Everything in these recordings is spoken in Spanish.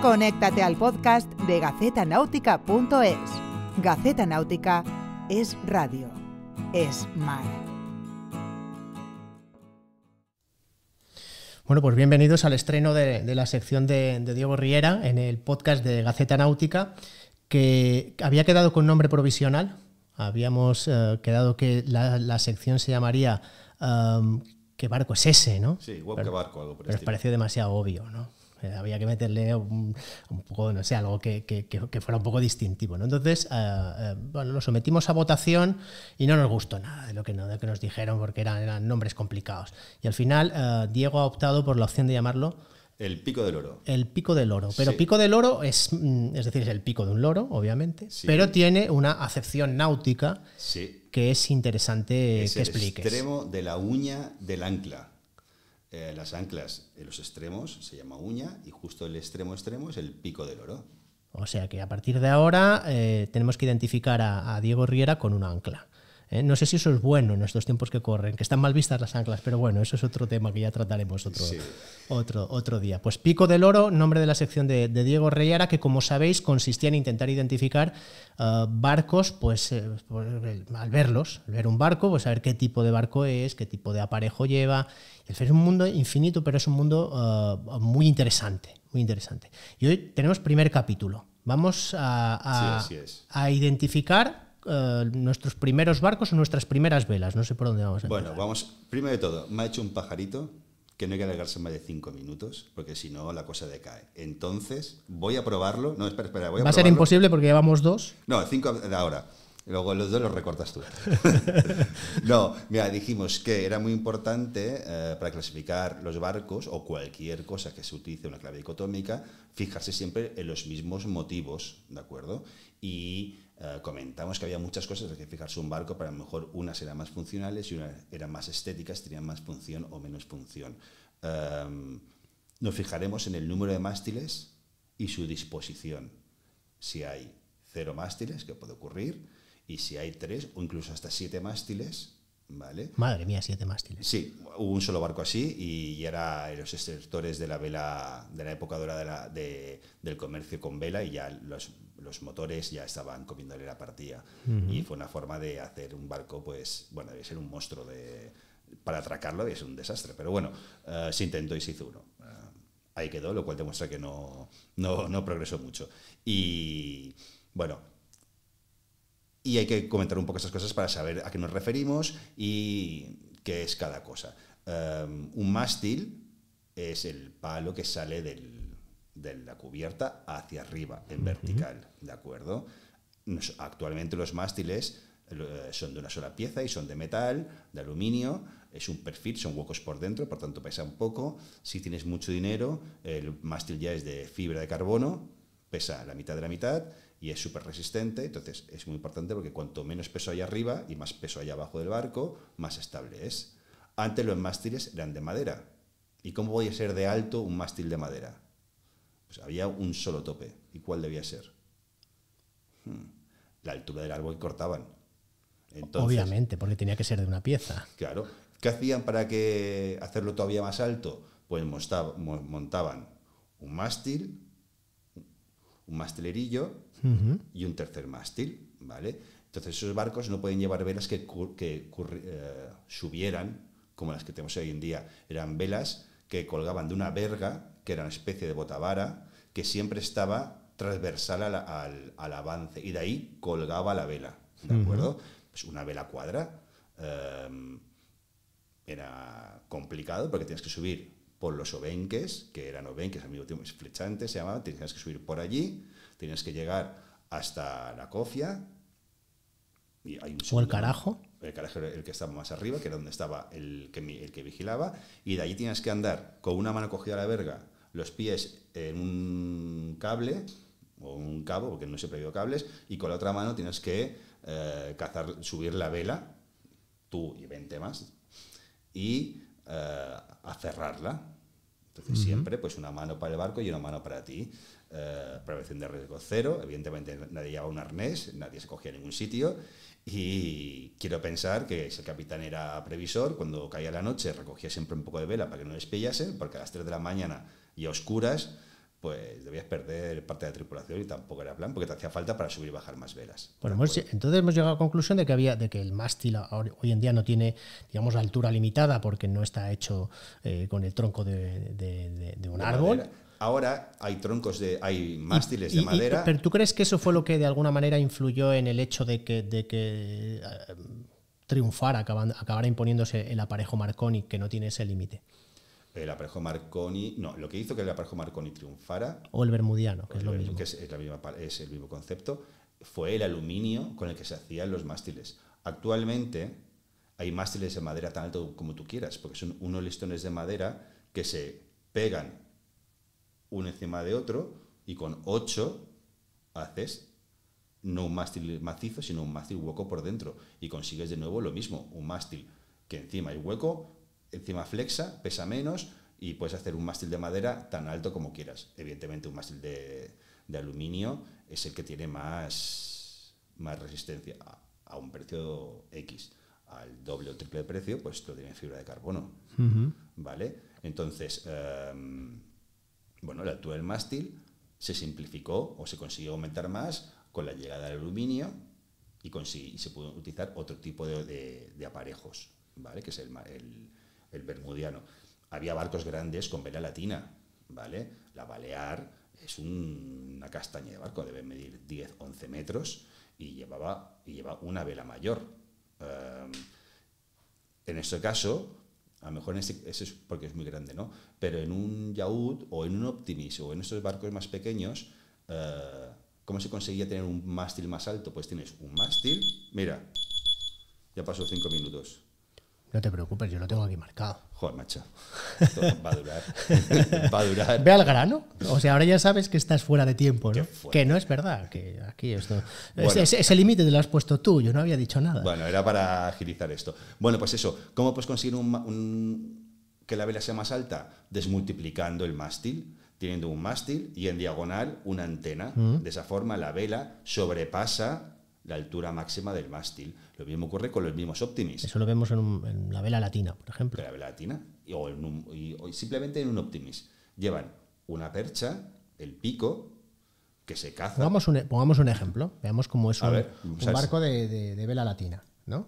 Conéctate al podcast de gacetanáutica.es. Gaceta Náutica es radio, es mar. Bueno, pues bienvenidos al estreno de, la sección de, Diego Riera en el podcast de Gaceta Náutica, que había quedado con nombre provisional. Habíamos eh, quedado que la, sección se llamaría um, ¿qué barco es ese? ¿no? Sí, igual que barco, algo por pareció demasiado obvio, ¿no? Eh, había que meterle un, poco, no sé, algo que, fuera un poco distintivo. ¿no? Entonces, eh, eh, bueno, lo sometimos a votación y no nos gustó nada de lo que, que nos dijeron porque eran, eran nombres complicados. Y al final, Diego ha optado por la opción de llamarlo el pico del oro. El pico del oro. Pero pico del oro es, mm, es decir, es el pico de un loro, obviamente, pero tiene una acepción náutica que es interesante que explique. expliques. El extremo de la uña del ancla. Eh, las anclas, en los extremos se llama uña y justo el extremo extremo es el pico del oro. O sea que a partir de ahora eh, tenemos que identificar a, a Diego Riera con una ancla. Eh, no sé si eso es bueno en estos tiempos que corren, que están mal vistas las anclas, pero bueno, eso es otro tema que ya trataremos otro, otro, otro día. Pues Pico del Oro, nombre de la sección de, Diego Reyara, que como sabéis consistía en intentar identificar uh, barcos, pues, eh, pues al verlos, al ver un barco, pues saber qué tipo de barco es, qué tipo de aparejo lleva. es un mundo infinito, pero es un mundo uh, muy interesante, muy interesante. Y hoy tenemos primer capítulo. Vamos a, a identificar eh, nuestros primeros barcos o nuestras primeras velas. No sé por dónde vamos. A bueno, vamos, primero de todo, me ha hecho un pajarito que no hay que alargarse más de cinco minutos, porque si no la cosa decae. Entonces, voy a probarlo. No, espera, espera, voy a Va a ser imposible porque llevamos dos. No, cinco... ahora. Luego los dos los recortas tú. no, mira, dijimos que era muy importante eh, para clasificar los barcos o cualquier cosa que se utilice una clave dicotómica, fijarse siempre en los mismos motivos, ¿de acuerdo? Y eh, comentamos que había muchas cosas hay que fijarse un barco, para a lo mejor unas eran más funcionales y unas eran más estéticas, tenían más función o menos función. Em, nos fijaremos en el número de mástiles y su disposición. Si hay cero mástiles, que puede ocurrir, y si hay tres o incluso hasta siete mástiles, ¿vale? Madre mía, siete mástiles. Sí, hubo un solo barco así y era los extractores de la vela, de la época dorada de, de del comercio con vela y ya los los motores ya estaban comiéndole la partida. Y fue una forma de hacer un barco, pues, bueno, debe ser un monstruo de... Para atracarlo ser un desastre, pero bueno, eh, se intentó y se hizo uno. Eh, ahí quedó, lo cual demuestra que no, no, no progresó mucho. Y bueno, y hay que comentar un poco esas cosas para saber a qué nos referimos y qué es cada cosa. Eh, un mástil es el palo que sale del de la cubierta hacia arriba, en vertical, ¿de acuerdo? actualmente los mástiles eh, son de una sola pieza y son de metal, de aluminio, es un perfil, son huecos por dentro, por tanto pesa un poco. Si tienes mucho dinero, el mástil ya es de fibra de carbono, pesa la mitad de la mitad y es súper resistente, entonces es muy importante porque cuanto menos peso hay arriba y más peso hay abajo del barco, más estable es. Antes los mástiles eran de madera. ¿Y cómo voy a ser de alto un mástil de madera? Pues había un solo tope. ¿Y cuál debía ser? Hmm. La altura del árbol que cortaban. Obviamente, porque tenía que ser de una pieza. Claro. ¿Qué hacían para que hacerlo todavía más alto? Pues montaban un mástil, un mastelerillo y un tercer mástil, ¿vale? Entonces esos barcos no pueden llevar velas que, eh, subieran, como las que tenemos hoy en día. Eran velas que colgaban de una verga que era una especie de botavara que siempre estaba transversal al, avance y de ahí colgaba la vela, ¿de acuerdo? Pues una vela cuadra em, era complicado porque tienes que subir por los obenques, que eran obenques, amigos tío, es flechante, se llamaba, tienes que subir por allí, tienes que llegar hasta la cofia. Y hay un ¿O el carajo? El carajo el que estaba más arriba, que era donde estaba el que, el que vigilaba, y de ahí tienes que andar con una mano cogida a la verga, los pies en un cable o un cabo, porque no se previó cables, y con la otra mano tienes que eh, cazar, subir la vela, tú y 20 más, y eh, Entonces siempre, pues una mano para el barco y una mano para ti. Eh, prevención de riesgo cero, evidentemente nadie llevaba un arnés, nadie se cogía en ningún sitio. Y quiero pensar que si el capitán era previsor, cuando caía la noche recogía siempre un poco de vela para que no les porque a las 3 de la mañana y oscuras, pues debías perder parte de la tripulación y tampoco era plan, porque te hacía falta para subir y bajar más velas. Bueno, entonces hemos llegado a la conclusión de que había, de que el mástil hoy en día no tiene, digamos, la altura limitada porque no está hecho eh, con el tronco de, un árbol. Ahora hay troncos de, hay mástiles de madera. pero ¿tú crees que eso fue lo que de alguna manera influyó en el hecho de que, de que eh, triunfara, acabara imponiéndose el aparejo Marconi que no tiene ese límite? el eh, aparejo Marconi, no, lo que hizo que el aparejo Marconi triunfara. O el bermudiano, que es lo mismo. Que es, es el mismo concepto, fue el aluminio con el que se hacían los mástiles. Actualmente hay mástiles de madera tan alto como tú quieras, porque son unos listones de madera que se pegan uno encima de otro y con ocho haces no un mástil macizo, sino un mástil hueco por dentro y consigues de nuevo lo mismo, un mástil que encima hay hueco, encima flexa, pesa menos y puedes hacer un mástil de madera tan alto como quieras. Evidentemente un mástil de, aluminio es el que tiene más, más resistencia a, un precio X. Al doble o triple de precio, pues lo tiene fibra de carbono. ¿Vale? Entonces, em, bueno, la altura del mástil se simplificó o se consiguió aumentar más con la llegada del aluminio y, se pudo utilizar otro tipo de, aparejos, ¿vale? Que es el el Bermudiano. Había barcos grandes con vela latina, ¿vale? La Balear es una castaña de barco, debe medir 10, 11 metros y llevaba y lleva una vela mayor. Em, en este caso, a lo mejor ese, es porque es muy grande, ¿no? Pero en un Yaúd o en un Optimis o en estos barcos más pequeños, eh, ¿cómo se conseguía tener un mástil más alto? Pues tienes un mástil, mira, ya pasó cinco minutos. No te preocupes, yo lo tengo aquí marcado. Joder, macho. va a durar. va a durar. Ve al grano. O sea, ahora ya sabes que estás fuera de tiempo, ¿no? Que no es verdad, que aquí esto. Ese, límite te lo has puesto tú, yo no había dicho nada. Bueno, era para agilizar esto. Bueno, pues eso. ¿Cómo puedes conseguir un, que la vela sea más alta? Desmultiplicando el mástil, teniendo un mástil y en diagonal una antena. Mm. De esa forma la vela sobrepasa la altura máxima del mástil. Lo mismo ocurre con los mismos Optimis. Eso lo vemos en, la vela latina, por ejemplo. La vela latina, o, simplemente en un Optimis. Llevan una percha, el pico, que se caza. Pongamos un, e, pongamos un ejemplo, veamos cómo es un, barco de, vela latina, ¿no?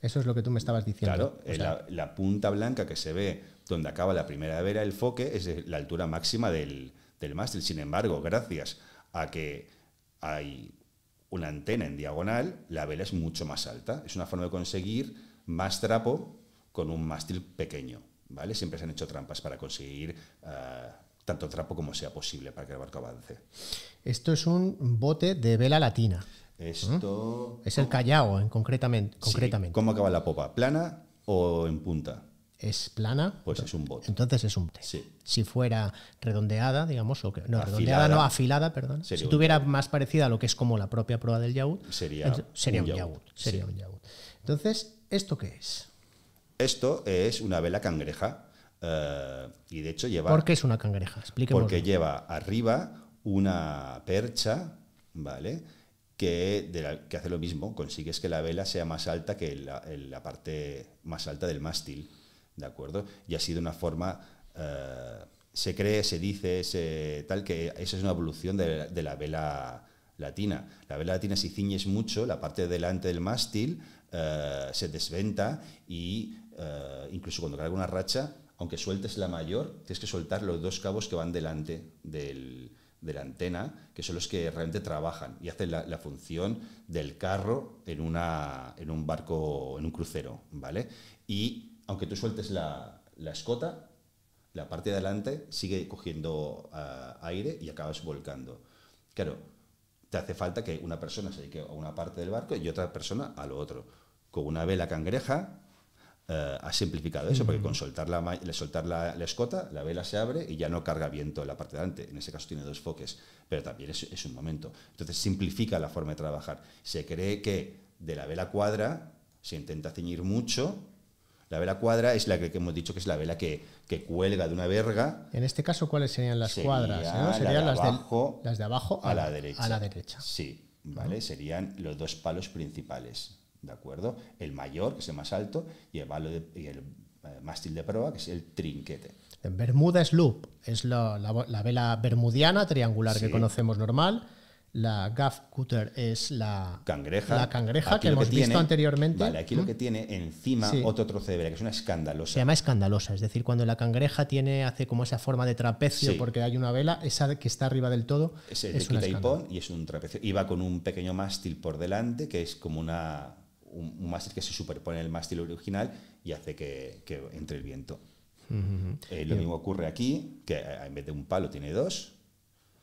Eso es lo que tú me estabas diciendo. Claro, la, punta blanca que se ve donde acaba la primera vela, el foque, es la altura máxima del, del mástil. Sin embargo, gracias a que hay una antena en diagonal, la vela es mucho más alta. Es una forma de conseguir más trapo con un mástil pequeño. ¿vale? Siempre se han hecho trampas para conseguir eh, tanto trapo como sea posible para que el barco avance. Esto es un bote de vela latina. Esto. ¿Mm? Es el Callao, en concretamente. concretamente. ¿Cómo acaba la popa? ¿Plana o en punta? es plana. Pues es un bote. Entonces es un té Si fuera redondeada, digamos, o no, afilada, redondeada, no, afilada, perdón. Si tuviera más parecida a lo que es como la propia prueba del yaud, sería, un, Entonces, ¿esto qué es? Esto es una vela cangreja. Eh, y de hecho lleva. ¿Por qué es una cangreja? explíquemelo. Porque lleva arriba una percha, ¿vale? Que, hace lo mismo, consigues que la vela sea más alta que la parte más alta del mástil. ¿de acuerdo? Y ha sido una forma, eh, se cree, se dice, se, tal, que esa es una evolución de, la vela latina. La vela latina, si ciñes mucho, la parte delante del mástil eh, se desventa y eh, incluso cuando carga una racha, aunque sueltes la mayor, tienes que soltar los dos cabos que van delante de la antena, que son los que realmente trabajan y hacen la, la, función del carro en, una, en un barco, en un crucero, ¿vale? Y aunque tú sueltes la, escota, la parte de adelante sigue cogiendo ah, aire y acabas volcando. Claro, te hace falta que una persona se dedique a una parte del barco y otra persona a lo otro. Con una vela cangreja ha eh, has simplificado eso, porque con soltar, la, soltar escota, la vela se abre y ya no carga viento en la parte de adelante. En ese caso tiene dos foques, pero también es, es un momento. Entonces simplifica la forma de trabajar. Se cree que de la vela cuadra se intenta ceñir mucho la vela cuadra es la que, hemos dicho que es la vela que, cuelga de una verga. En este caso, ¿cuáles serían las cuadras? Eh? Serían las, de, las de abajo a, la derecha. Sí, ¿vale? Serían los dos palos principales, ¿de acuerdo? El mayor, que es el más alto, y el, palo el eh, mástil de proa, que es el trinquete. Bermuda Sloop es la, la, vela bermudiana triangular que conocemos normal la gaff cutter es la cangreja, cangreja que hemos visto anteriormente. Vale, aquí lo que tiene encima otro trozo de vela, que es una escandalosa. Se llama escandalosa, es decir, cuando la cangreja tiene, hace como esa forma de trapecio porque hay una vela, esa que está arriba del todo. Es, el de y, es un trapecio. Y va con un pequeño mástil por delante, que es como una, un, mástil que se superpone el mástil original y hace que, entre el viento. Eh, lo mismo ocurre aquí, que eh, en vez de un palo tiene dos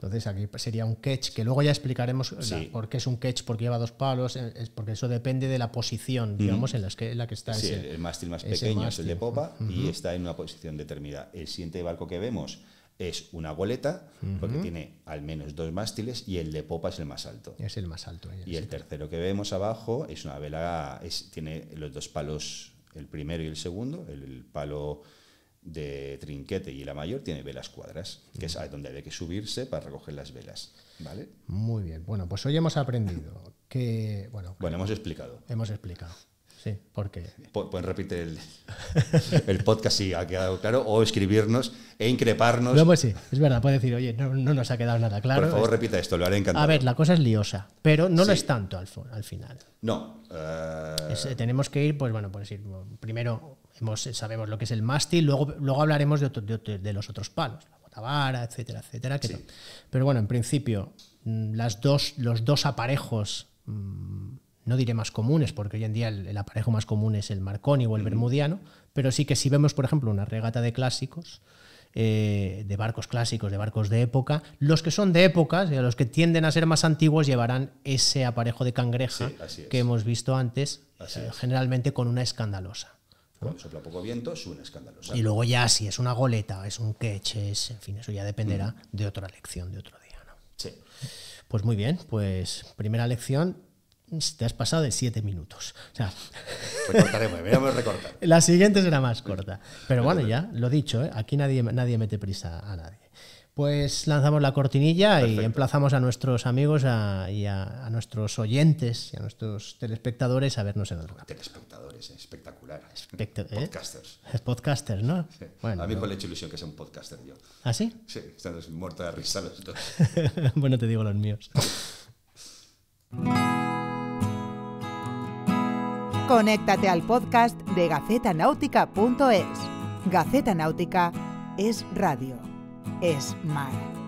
entonces aquí sería un catch, que luego ya explicaremos por qué es un catch, porque lleva dos palos, eh, es porque eso depende de la posición, digamos, en, las que, la que está. Sí, ese, el mástil más pequeño es el de popa y está en una posición determinada. El siguiente barco que vemos es una boleta, porque tiene al menos dos mástiles, y el de popa es el más alto. Es el más alto. y el tercero que vemos abajo es una vela, tiene los dos palos, el primero y el segundo, el palo de trinquete y la mayor tiene velas cuadras, que es mm. donde hay que subirse para recoger las velas. ¿Vale? Muy bien. Bueno, pues hoy hemos aprendido que. Bueno, bueno hemos explicado. Hemos explicado. Sí, porque. pueden repite el, el podcast si ha quedado claro, o escribirnos e increparnos. No, pues sí, es verdad, puede decir, oye, no, nos ha quedado nada claro. Por favor, repita esto, lo haré encantado. A ver, la cosa es liosa, pero no lo es tanto al, final. No. Eh, eh, tenemos que ir, pues bueno, por pues ir primero sabemos lo que es el mástil, luego, luego hablaremos de, los otros palos, la botavara, etcétera, etcétera. Pero bueno, en principio, mm, las dos, los dos aparejos, mm, no diré más comunes, porque hoy en día el, aparejo más común es el Marconi o el Bermudiano, pero sí que si vemos, por ejemplo, una regata de clásicos, eh, de barcos clásicos, de barcos de época. Los que son de épocas, los que tienden a ser más antiguos, llevarán ese aparejo de cangreja que hemos visto antes, eh, generalmente con una escandalosa. Cuando sopla poco viento es un escándalo. Y luego ya si es una goleta, es un catch, en fin, eso ya dependerá de otra lección de otro día. ¿no? Sí. Pues muy bien, pues primera lección, te has pasado de siete minutos. O sea, Recortaremos, vamos a recortar. La siguiente será más corta. Pero bueno, ya, lo dicho, ¿eh? aquí nadie, nadie mete prisa a nadie. Pues lanzamos la cortinilla y emplazamos a nuestros amigos a, y a, nuestros oyentes y a nuestros telespectadores a vernos en el lugar. Telespectadores, espectacular. ¿eh? podcasters. Podcasters, ¿no? Bueno, a mí me ha hecho ilusión que sea un podcaster yo. ¿Ah, sí? Sí, están muertos de risa los dos. bueno, te digo los míos. Conéctate al podcast de gacetanáutica.es. Gaceta Náutica es radio es Mar.